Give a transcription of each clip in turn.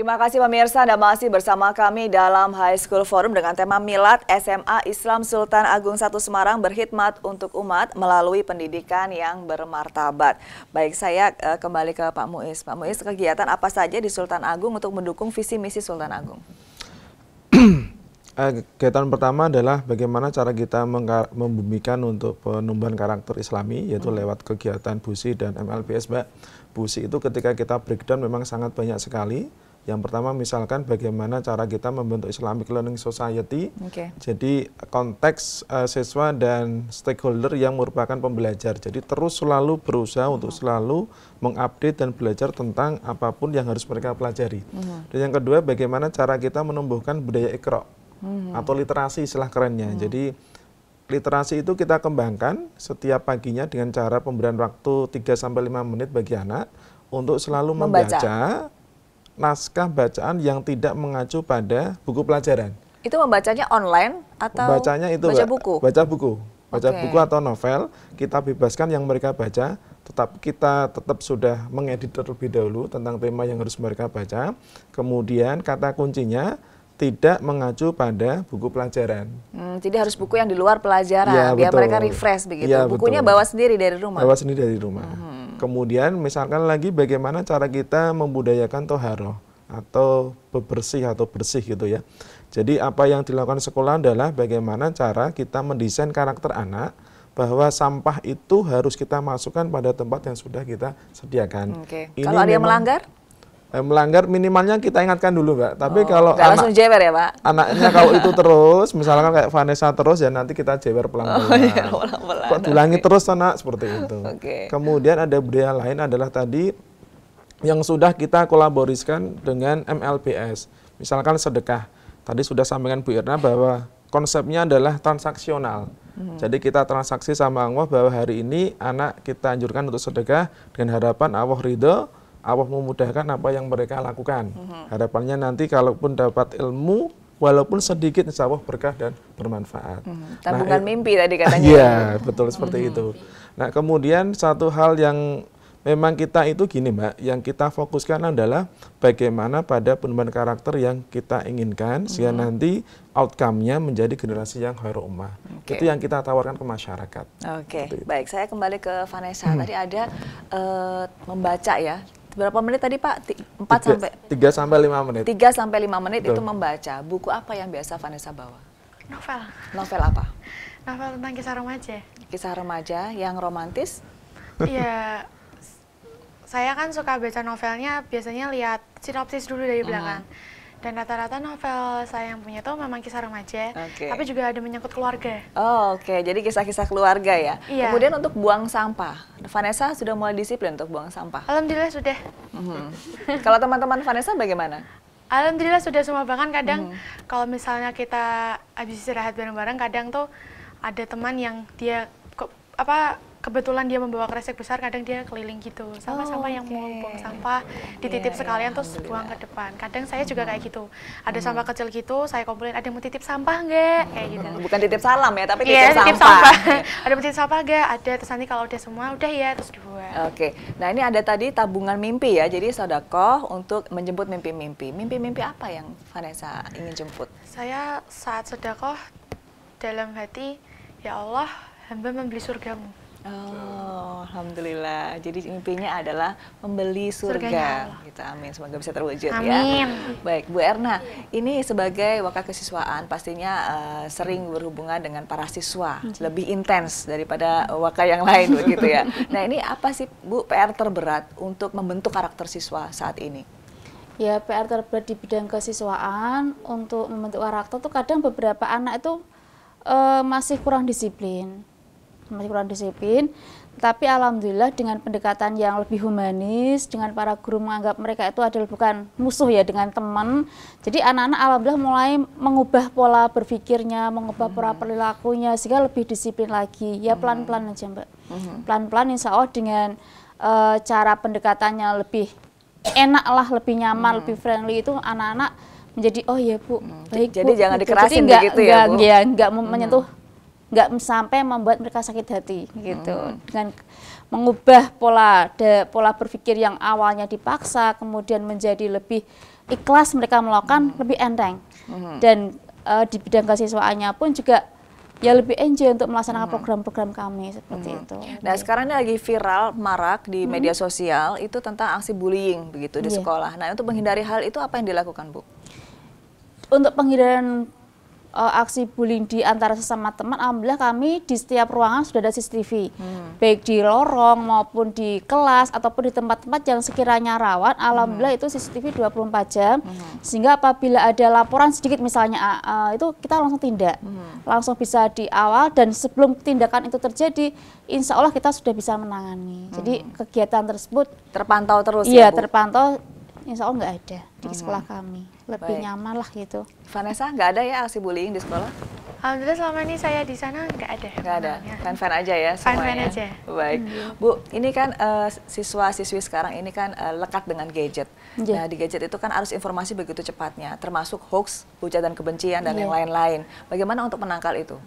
Terima kasih pemirsa Anda masih bersama kami dalam High School Forum dengan tema Milad SMA Islam Sultan Agung Satu Semarang berkhidmat untuk umat melalui pendidikan yang bermartabat. Baik, saya eh, kembali ke Pak Muiz. Pak Muiz, kegiatan apa saja di Sultan Agung untuk mendukung visi misi Sultan Agung? Eh, kegiatan pertama adalah bagaimana cara kita membumikan untuk penumbuhan karakter islami yaitu hmm. lewat kegiatan BUSI dan MLPS Mbak. BUSI itu ketika kita breakdown memang sangat banyak sekali yang pertama misalkan bagaimana cara kita membentuk Islamic Learning Society. Okay. Jadi konteks uh, siswa dan stakeholder yang merupakan pembelajar. Jadi terus selalu berusaha untuk selalu mengupdate dan belajar tentang apapun yang harus mereka pelajari. Uh -huh. Dan yang kedua bagaimana cara kita menumbuhkan budaya ikro uh -huh. atau literasi istilah kerennya. Uh -huh. Jadi literasi itu kita kembangkan setiap paginya dengan cara pemberian waktu 3 sampai 5 menit bagi anak untuk selalu membaca, membaca naskah bacaan yang tidak mengacu pada buku pelajaran. Itu membacanya online atau bacanya itu baca buku? Baca buku. Baca okay. buku atau novel, kita bebaskan yang mereka baca, tetap kita tetap sudah mengedit terlebih dahulu tentang tema yang harus mereka baca. Kemudian kata kuncinya tidak mengacu pada buku pelajaran. Hmm, jadi harus buku yang di luar pelajaran ya, biar betul. mereka refresh begitu. Ya, Bukunya betul. bawa sendiri dari rumah. Bawa sendiri dari rumah. Hmm. Kemudian misalkan lagi bagaimana cara kita membudayakan toharo atau bebersih atau bersih gitu ya. Jadi apa yang dilakukan sekolah adalah bagaimana cara kita mendesain karakter anak bahwa sampah itu harus kita masukkan pada tempat yang sudah kita sediakan. Okay. Kalau ada yang melanggar? Eh, melanggar minimalnya kita ingatkan dulu mbak tapi oh, kalau anak, langsung jewer ya pak anaknya kalau itu terus misalkan kayak Vanessa terus ya nanti kita jewer pelan-pelan oh, iya, pelan kok okay. terus anak seperti itu okay. kemudian ada budaya lain adalah tadi yang sudah kita kolaboriskan dengan MLBS misalkan sedekah tadi sudah sampaikan Bu Irna bahwa konsepnya adalah transaksional hmm. Jadi kita transaksi sama Allah bahwa hari ini anak kita anjurkan untuk sedekah dengan harapan Allah ridho Allah memudahkan apa yang mereka lakukan. Mm-hmm. Harapannya nanti kalaupun dapat ilmu, walaupun sedikit insya Allah berkah dan bermanfaat. Mm-hmm. Tabungan nah, mimpi tadi katanya. Iya, betul seperti mm-hmm. itu. Nah kemudian satu hal yang memang kita itu gini mbak, yang kita fokuskan adalah bagaimana pada penemuan karakter yang kita inginkan, mm-hmm. sehingga hmm. nanti outcome-nya menjadi generasi yang khairu ummah. Okay. Itu yang kita tawarkan ke masyarakat. Oke, okay. baik. Saya kembali ke Vanessa. Hmm. Tadi ada uh, membaca ya berapa menit tadi Pak? 4 sampai 3 sampai 5 menit. 3 sampai 5 menit Betul. itu membaca. Buku apa yang biasa Vanessa bawa? Novel. Novel apa? Novel tentang kisah remaja. Kisah remaja yang romantis? Iya. saya kan suka baca novelnya biasanya lihat sinopsis dulu dari belakang. Hmm dan rata-rata novel saya yang punya itu memang kisah remaja, okay. tapi juga ada menyangkut keluarga. Oh, oke. Okay. Jadi kisah-kisah keluarga ya. Iya. Kemudian untuk buang sampah, Vanessa sudah mulai disiplin untuk buang sampah. Alhamdulillah sudah. Mm -hmm. Kalau teman-teman Vanessa bagaimana? Alhamdulillah sudah semua bahkan kadang mm -hmm. kalau misalnya kita habis istirahat bareng-bareng kadang tuh ada teman yang dia apa kebetulan dia membawa kresek besar kadang dia keliling gitu sama sama oh, yang okay. mau buang sampah dititip yeah, iya. sekalian terus buang ke depan kadang saya juga kayak gitu ada hmm. sampah kecil gitu saya komplain ada yang mau titip sampah nggak kayak gitu hmm, bukan titip salam ya tapi iya, titip yeah, sampah, titip sampah. ada mau titip sampah nggak ada terus nanti kalau udah semua udah ya terus dua oke okay. nah ini ada tadi tabungan mimpi ya jadi sodakoh untuk menjemput mimpi-mimpi mimpi-mimpi apa yang Vanessa ingin jemput saya saat sodakoh dalam hati ya Allah hamba membeli surgamu Oh, alhamdulillah. Jadi mimpinya adalah membeli surga. Kita gitu, amin, semoga bisa terwujud ya. amin. ya. Baik, Bu Erna, ini sebagai wakil kesiswaan pastinya uh, sering berhubungan dengan para siswa, hmm. lebih intens daripada wakil yang lain begitu ya. Nah, ini apa sih Bu PR terberat untuk membentuk karakter siswa saat ini? Ya, PR terberat di bidang kesiswaan untuk membentuk karakter tuh kadang beberapa anak itu uh, masih kurang disiplin masih kurang disiplin. Tapi alhamdulillah dengan pendekatan yang lebih humanis, dengan para guru menganggap mereka itu adalah bukan musuh ya dengan teman. Jadi anak-anak alhamdulillah mulai mengubah pola berpikirnya, mengubah pola hmm. perilakunya sehingga lebih disiplin lagi. Ya hmm. pelan-pelan aja mbak. Hmm. Pelan-pelan insya Allah dengan uh, cara pendekatannya lebih enak lah, lebih nyaman, hmm. lebih friendly itu anak-anak menjadi oh ya bu, baik jadi bu, jangan bu. dikerasin jadi enggak, begitu ya enggak, bu. Ya, enggak menyentuh nggak sampai membuat mereka sakit hati gitu hmm. dengan mengubah pola de, pola berpikir yang awalnya dipaksa kemudian menjadi lebih ikhlas mereka melakukan hmm. lebih enteng hmm. dan uh, di bidang kesiswaannya pun juga ya lebih enjoy untuk melaksanakan hmm. program-program hmm. kami seperti hmm. itu. Nah gitu. sekarang ini lagi viral marak di hmm. media sosial itu tentang aksi bullying begitu yeah. di iya. sekolah. Nah untuk menghindari hal itu apa yang dilakukan Bu? Untuk penghindaran uh, aksi bullying di antara sesama teman, alhamdulillah kami di setiap ruangan sudah ada CCTV, hmm. baik di lorong maupun di kelas ataupun di tempat-tempat yang sekiranya rawan, alhamdulillah hmm. itu CCTV 24 jam, hmm. sehingga apabila ada laporan sedikit misalnya uh, itu kita langsung tindak, hmm. langsung bisa di awal dan sebelum tindakan itu terjadi, insya Allah kita sudah bisa menangani. Hmm. Jadi kegiatan tersebut terpantau terus. Iya, ya, terpantau insya Allah nggak ada di hmm. sekolah kami. Lebih Baik. nyaman lah gitu. Vanessa, nggak ada ya aksi bullying di sekolah? Alhamdulillah selama ini saya di sana nggak ada. Nggak ada, fan-fan aja ya semuanya. Fan-fan aja. Baik. Hmm. Bu, ini kan uh, siswa-siswi sekarang ini kan uh, lekat dengan gadget. Yeah. Nah, di gadget itu kan arus informasi begitu cepatnya, termasuk hoax, hujan dan kebencian, dan yeah. yang lain-lain. Bagaimana untuk menangkal itu?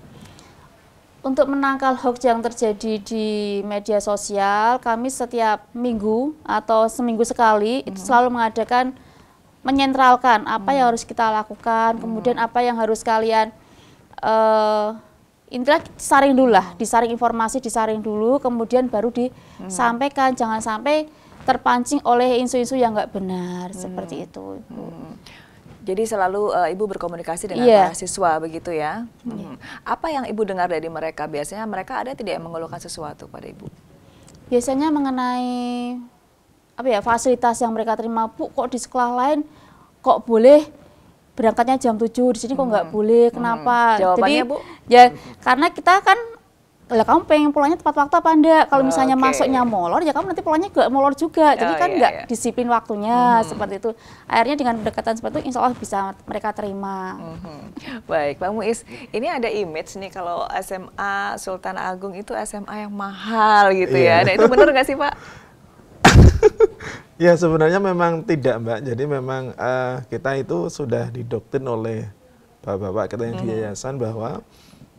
Untuk menangkal hoax yang terjadi di media sosial, kami setiap minggu atau seminggu sekali hmm. itu selalu mengadakan menyentralkan apa hmm. yang harus kita lakukan, kemudian hmm. apa yang harus kalian uh, intinya saring dulu lah, disaring informasi, disaring dulu, kemudian baru disampaikan. Hmm. Jangan sampai terpancing oleh isu-isu yang nggak benar hmm. seperti itu. Hmm. Jadi selalu uh, ibu berkomunikasi dengan yeah. siswa begitu ya. Hmm. Iya. Apa yang ibu dengar dari mereka? Biasanya mereka ada tidak yang mengeluhkan sesuatu pada ibu? Biasanya mengenai apa ya fasilitas yang mereka terima bu kok di sekolah lain kok boleh berangkatnya jam 7 di sini kok nggak hmm. boleh hmm. kenapa hmm. Jawabannya, jadi bu? ya karena kita kan lah kamu pengen pulangnya tepat waktu apa enggak? Kalau misalnya okay. masuknya molor, ya kamu nanti pulangnya gak molor juga. Jadi oh, kan enggak iya, iya. disiplin waktunya hmm. seperti itu. Akhirnya dengan pendekatan seperti itu, insya Allah bisa mereka terima. Hmm. Baik, Pak Muiz, ini ada image nih kalau SMA Sultan Agung itu SMA yang mahal gitu yeah. ya. Iya. Nah itu benar nggak sih Pak? ya sebenarnya memang tidak Mbak. Jadi memang uh, kita itu sudah didoktrin oleh bapak-bapak kita yang hmm. di mhm. yayasan bahwa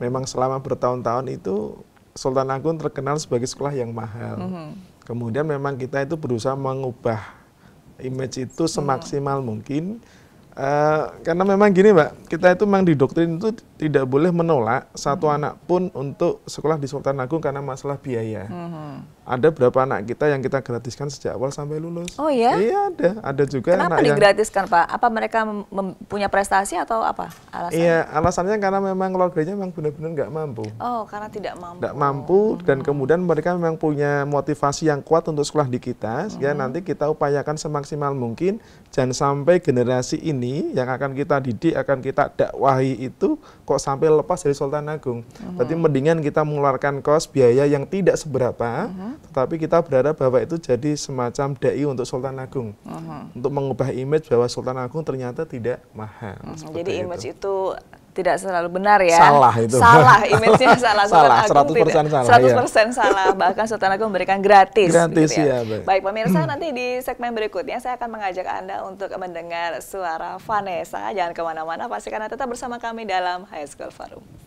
memang selama bertahun-tahun itu Sultan Agung terkenal sebagai sekolah yang mahal. Mm -hmm. Kemudian memang kita itu berusaha mengubah image itu semaksimal mm -hmm. mungkin Uh, karena memang gini mbak, kita itu memang didoktrin itu tidak boleh menolak satu hmm. anak pun untuk sekolah di Sultan Agung karena masalah biaya. Hmm. Ada berapa anak kita yang kita gratiskan sejak awal sampai lulus? Oh iya? Iya ada, ada juga. Kenapa anak digratiskan pak? Apa mereka punya prestasi atau apa alasannya? Iya alasannya karena memang keluarganya memang benar-benar nggak mampu. Oh karena tidak mampu. Nggak mampu hmm. dan kemudian mereka memang punya motivasi yang kuat untuk sekolah di kita, Hmm. Ya nanti kita upayakan semaksimal mungkin jangan sampai generasi ini ini yang akan kita didik, akan kita dakwahi itu kok sampai lepas dari Sultan Agung. uh Berarti mendingan kita mengeluarkan kos biaya yang tidak seberapa, uh tetapi kita berharap bahwa itu jadi semacam dai untuk Sultan Agung. uh Untuk mengubah image bahwa Sultan Agung ternyata tidak mahal. Jadi image itu tidak selalu benar ya. Salah itu. Salah, image-nya salah. salah, Sultan Agung tidak, salah. 100% ya. salah, bahkan Sultan Agung memberikan gratis. Gratis, gitu ya. ya baik. baik, pemirsa hmm. nanti di segmen berikutnya saya akan mengajak Anda untuk mendengar suara Vanessa. Jangan kemana-mana, pastikan Anda tetap bersama kami dalam High School Forum.